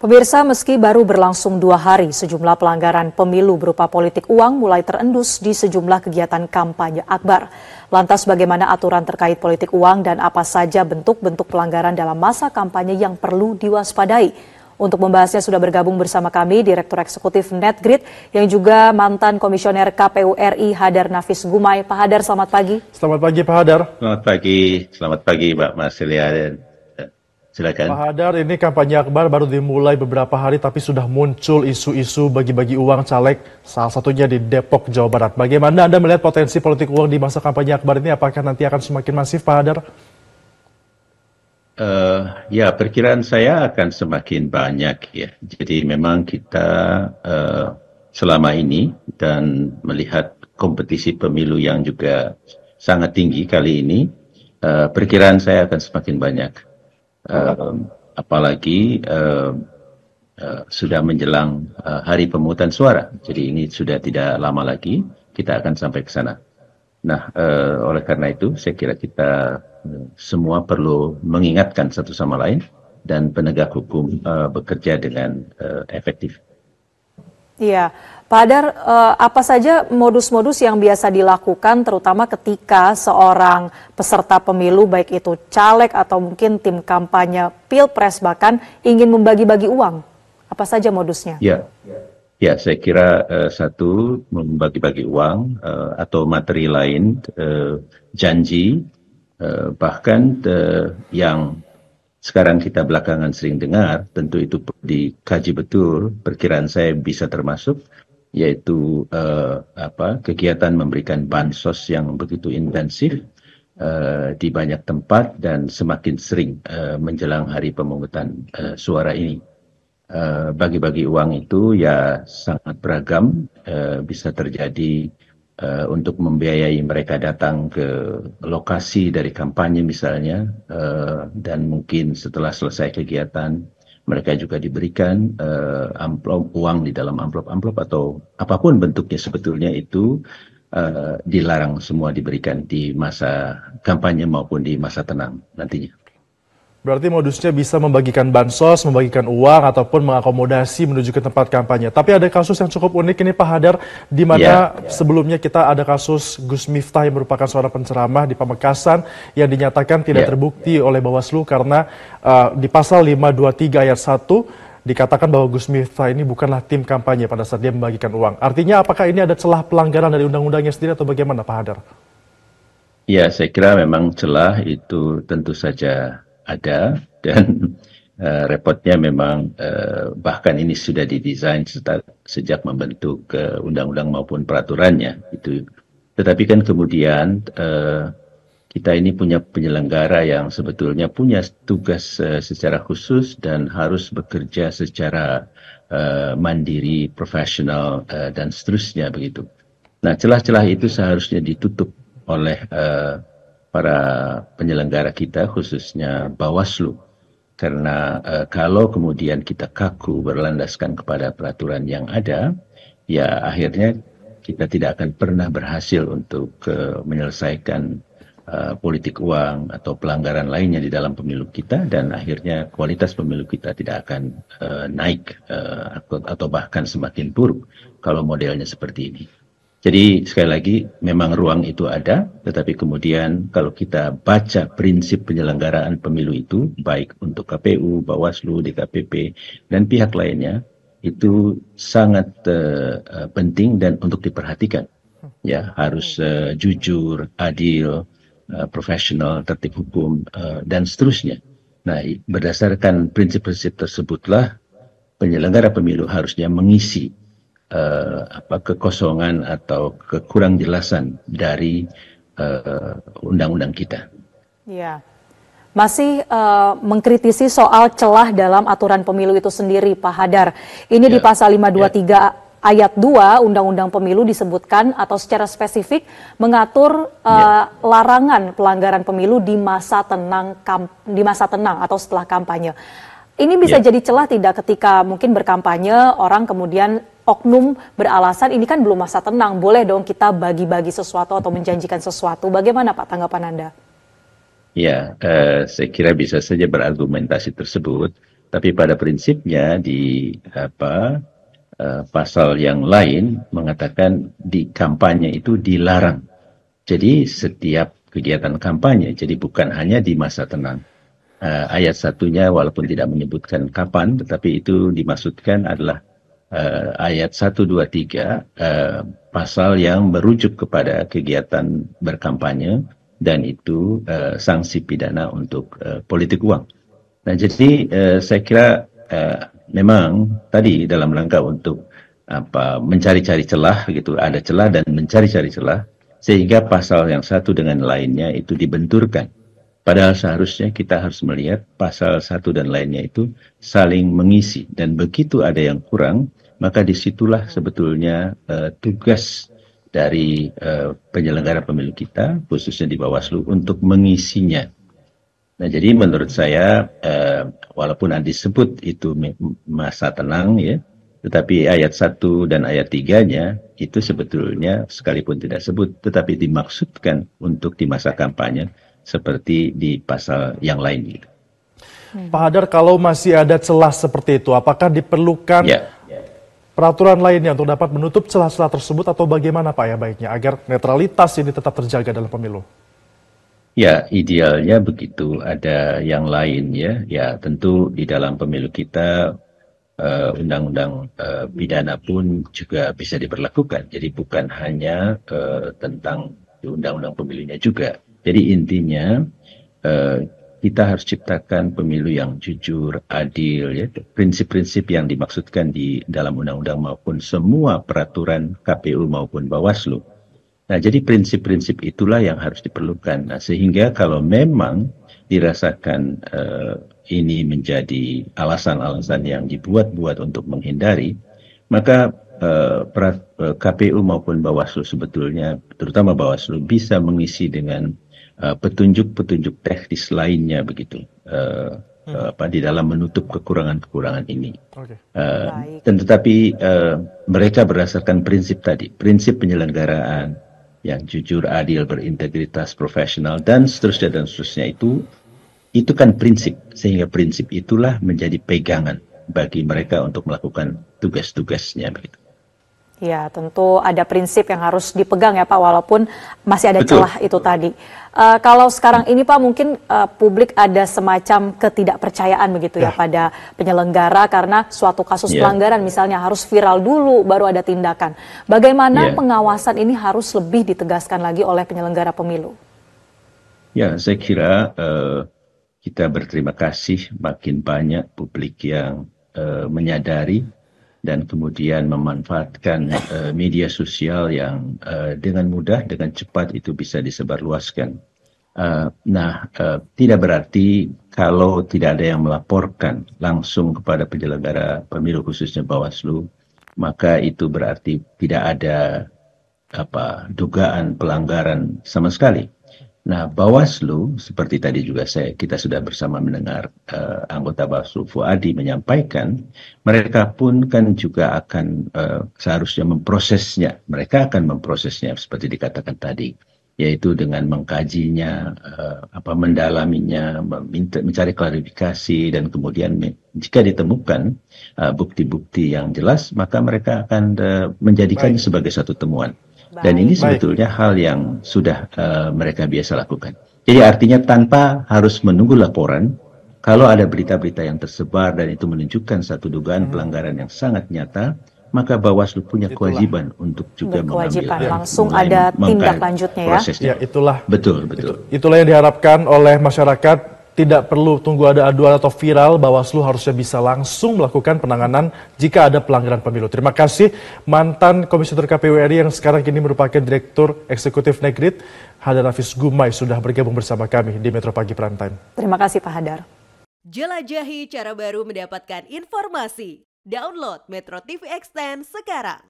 Pemirsa, meski baru berlangsung dua hari, sejumlah pelanggaran pemilu berupa politik uang mulai terendus di sejumlah kegiatan kampanye akbar. Lantas bagaimana aturan terkait politik uang dan apa saja bentuk-bentuk pelanggaran dalam masa kampanye yang perlu diwaspadai? Untuk membahasnya sudah bergabung bersama kami Direktur Eksekutif NetGrid yang juga mantan Komisioner KPU RI Hadar Nafis Gumai. Pak Hadar, selamat pagi. Selamat pagi Pak Hadar. Selamat pagi, selamat pagi Mbak Mas Liaden. Silakan. Pak Hadar, ini kampanye Akbar baru dimulai beberapa hari tapi sudah muncul isu-isu bagi-bagi uang caleg, salah satunya di Depok, Jawa Barat. Bagaimana Anda melihat potensi politik uang di masa kampanye Akbar ini? Apakah nanti akan semakin masif, Pak Hadar? Uh, ya, perkiraan saya akan semakin banyak ya. Jadi memang kita uh, selama ini dan melihat kompetisi pemilu yang juga sangat tinggi kali ini, uh, perkiraan saya akan semakin banyak Ehm, apalagi ehm, eh, sudah menjelang eh, hari pemungutan suara. Jadi ini sudah tidak lama lagi kita akan sampai ke sana. Nah, eh, oleh karena itu saya kira kita semua perlu mengingatkan satu sama lain dan penegak hukum bekerja dengan efektif. Iya, Pak Adar, eh, apa saja modus-modus yang biasa dilakukan terutama ketika seorang peserta pemilu baik itu caleg atau mungkin tim kampanye pilpres bahkan ingin membagi-bagi uang? Apa saja modusnya? Iya. Ya, saya kira eh, satu membagi-bagi uang eh, atau materi lain, janji, bahkan yang sekarang kita belakangan sering dengar, tentu itu dikaji betul, perkiraan saya bisa termasuk yaitu uh, apa kegiatan memberikan bansos yang begitu intensif uh, di banyak tempat dan semakin sering uh, menjelang hari pemungutan uh, suara ini. bagi bagi-bagi uang itu ya sangat beragam, uh, bisa terjadi Eh, untuk membiayai mereka datang ke lokasi dari kampanye misalnya uh, dan mungkin setelah selesai kegiatan mereka juga diberikan uh, amplop uang di dalam amplop-amplop atau apapun bentuknya sebetulnya itu uh, dilarang semua diberikan di masa kampanye maupun di masa tenang nantinya. Berarti modusnya bisa membagikan bansos, membagikan uang, ataupun mengakomodasi menuju ke tempat kampanye. Tapi ada kasus yang cukup unik ini Pak Hadar, di mana yeah. sebelumnya kita ada kasus Gus Miftah yang merupakan seorang penceramah di Pamekasan yang dinyatakan tidak yeah. terbukti oleh Bawaslu karena uh, di pasal 523 ayat 1 dikatakan bahwa Gus Miftah ini bukanlah tim kampanye pada saat dia membagikan uang. Artinya apakah ini ada celah pelanggaran dari undang-undangnya sendiri atau bagaimana Pak Hadar? Ya, saya kira memang celah itu tentu saja ada dan uh, repotnya memang uh, bahkan ini sudah didesain sejak membentuk uh, undang-undang maupun peraturannya itu. Tetapi kan kemudian uh, kita ini punya penyelenggara yang sebetulnya punya tugas uh, secara khusus dan harus bekerja secara uh, mandiri, profesional uh, dan seterusnya begitu. Nah, celah-celah itu seharusnya ditutup oleh uh, para penyelenggara kita khususnya Bawaslu karena e, kalau kemudian kita kaku berlandaskan kepada peraturan yang ada ya akhirnya kita tidak akan pernah berhasil untuk e, menyelesaikan e, politik uang atau pelanggaran lainnya di dalam pemilu kita dan akhirnya kualitas pemilu kita tidak akan e, naik e, atau, atau bahkan semakin buruk kalau modelnya seperti ini. Jadi sekali lagi memang ruang itu ada, tetapi kemudian kalau kita baca prinsip penyelenggaraan pemilu itu baik untuk KPU, Bawaslu, DKPP dan pihak lainnya itu sangat uh, penting dan untuk diperhatikan. Ya, harus uh, jujur, adil, uh, profesional, tertib hukum uh, dan seterusnya. Nah, berdasarkan prinsip-prinsip tersebutlah penyelenggara pemilu harusnya mengisi uh, apa kekosongan atau kekurang jelasan dari eh, undang-undang uh, kita. Ya. Masih uh, mengkritisi soal celah dalam aturan pemilu itu sendiri, Pak Hadar. Ini ya. di iya. pasal 523 ya ayat 2 Undang-Undang Pemilu disebutkan atau secara spesifik mengatur uh, ya. larangan pelanggaran pemilu di masa tenang di masa tenang atau setelah kampanye. Ini bisa ya. jadi celah tidak ketika mungkin berkampanye orang kemudian oknum beralasan ini kan belum masa tenang, boleh dong kita bagi-bagi sesuatu atau menjanjikan sesuatu. Bagaimana Pak tanggapan Anda? Ya, eh, saya kira bisa saja berargumentasi tersebut, tapi pada prinsipnya di apa eh, pasal yang lain mengatakan di kampanye itu dilarang. Jadi setiap kegiatan kampanye, jadi bukan hanya di masa tenang Eh, ayat satunya walaupun tidak menyebutkan kapan, tetapi itu dimaksudkan adalah uh, ayat 1, 2, eh, pasal yang merujuk kepada kegiatan berkampanye dan itu uh, sanksi pidana untuk uh, politik uang. Nah, jadi uh, saya kira uh, memang tadi dalam rangka untuk apa mencari-cari celah gitu, ada celah dan mencari-cari celah sehingga pasal yang satu dengan lainnya itu dibenturkan Padahal seharusnya kita harus melihat pasal satu dan lainnya itu saling mengisi dan begitu ada yang kurang maka disitulah sebetulnya uh, tugas dari uh, penyelenggara pemilu kita khususnya di Bawaslu untuk mengisinya. Nah jadi menurut saya uh, walaupun sebut itu masa tenang ya tetapi ayat 1 dan ayat 3 itu sebetulnya sekalipun tidak sebut tetapi dimaksudkan untuk di masa kampanye seperti di pasal yang lain gitu. Hmm. Pak Hadar, kalau masih ada celah seperti itu, apakah diperlukan ya. peraturan lainnya untuk dapat menutup celah-celah tersebut atau bagaimana Pak ya baiknya agar netralitas ini tetap terjaga dalam pemilu? Ya, idealnya begitu. Ada yang lain ya. Ya, tentu di dalam pemilu kita eh, undang-undang uh, uh, pidana pun juga bisa diberlakukan. Jadi bukan hanya uh, tentang undang-undang pemilunya juga jadi intinya eh, kita harus ciptakan pemilu yang jujur, adil, ya. prinsip-prinsip yang dimaksudkan di dalam undang-undang maupun semua peraturan KPU maupun Bawaslu. Nah, jadi prinsip-prinsip itulah yang harus diperlukan. Nah, sehingga kalau memang dirasakan eh, ini menjadi alasan-alasan yang dibuat-buat untuk menghindari, maka eh, eh KPU maupun Bawaslu sebetulnya, terutama Bawaslu, bisa mengisi dengan Eh, petunjuk-petunjuk uh, teknis lainnya begitu uh, hmm. Eh, apa di dalam menutup kekurangan-kekurangan ini. Okay. Uh, tetapi uh, mereka berdasarkan prinsip tadi, prinsip penyelenggaraan yang jujur, adil, berintegritas, profesional dan seterusnya dan seterusnya itu itu kan prinsip sehingga prinsip itulah menjadi pegangan bagi mereka untuk melakukan tugas-tugasnya begitu. Ya, tentu ada prinsip yang harus dipegang ya Pak, walaupun masih ada Betul. celah itu tadi. Uh, kalau sekarang ini Pak, mungkin uh, publik ada semacam ketidakpercayaan begitu ya, ya pada penyelenggara karena suatu kasus ya. pelanggaran misalnya harus viral dulu baru ada tindakan. Bagaimana ya. pengawasan ini harus lebih ditegaskan lagi oleh penyelenggara pemilu? Ya, saya kira uh, kita berterima kasih makin banyak publik yang uh, menyadari dan kemudian memanfaatkan uh, media sosial yang uh, dengan mudah dengan cepat itu bisa disebarluaskan. Uh, nah, uh, tidak berarti kalau tidak ada yang melaporkan langsung kepada penyelenggara pemilu khususnya Bawaslu, maka itu berarti tidak ada apa dugaan pelanggaran sama sekali Nah, Bawaslu seperti tadi juga saya kita sudah bersama mendengar uh, anggota Bawaslu Fuadi menyampaikan, mereka pun kan juga akan uh, seharusnya memprosesnya. Mereka akan memprosesnya seperti dikatakan tadi, yaitu dengan mengkajinya, uh, apa mendalaminya, meminta, mencari klarifikasi dan kemudian jika ditemukan bukti-bukti uh, yang jelas, maka mereka akan uh, menjadikannya sebagai satu temuan. Dan ini sebetulnya Baik. hal yang sudah uh, mereka biasa lakukan. Jadi artinya tanpa harus menunggu laporan, kalau ada berita-berita yang tersebar dan itu menunjukkan satu dugaan hmm. pelanggaran yang sangat nyata, maka Bawaslu punya kewajiban untuk juga Berkewajiban. mengambil langsung ada tindak lanjutnya ya. Prosesnya. Ya, itulah. Betul, betul. itulah yang diharapkan oleh masyarakat tidak perlu tunggu ada aduan atau viral, Bawaslu harusnya bisa langsung melakukan penanganan jika ada pelanggaran pemilu. Terima kasih mantan Komisioner KPU RI yang sekarang kini merupakan Direktur Eksekutif Negrit, Hadar Hafiz Gumai sudah bergabung bersama kami di Metro Pagi Prime Time. Terima kasih Pak Hadar. Jelajahi cara baru mendapatkan informasi. Download Metro TV Extend sekarang.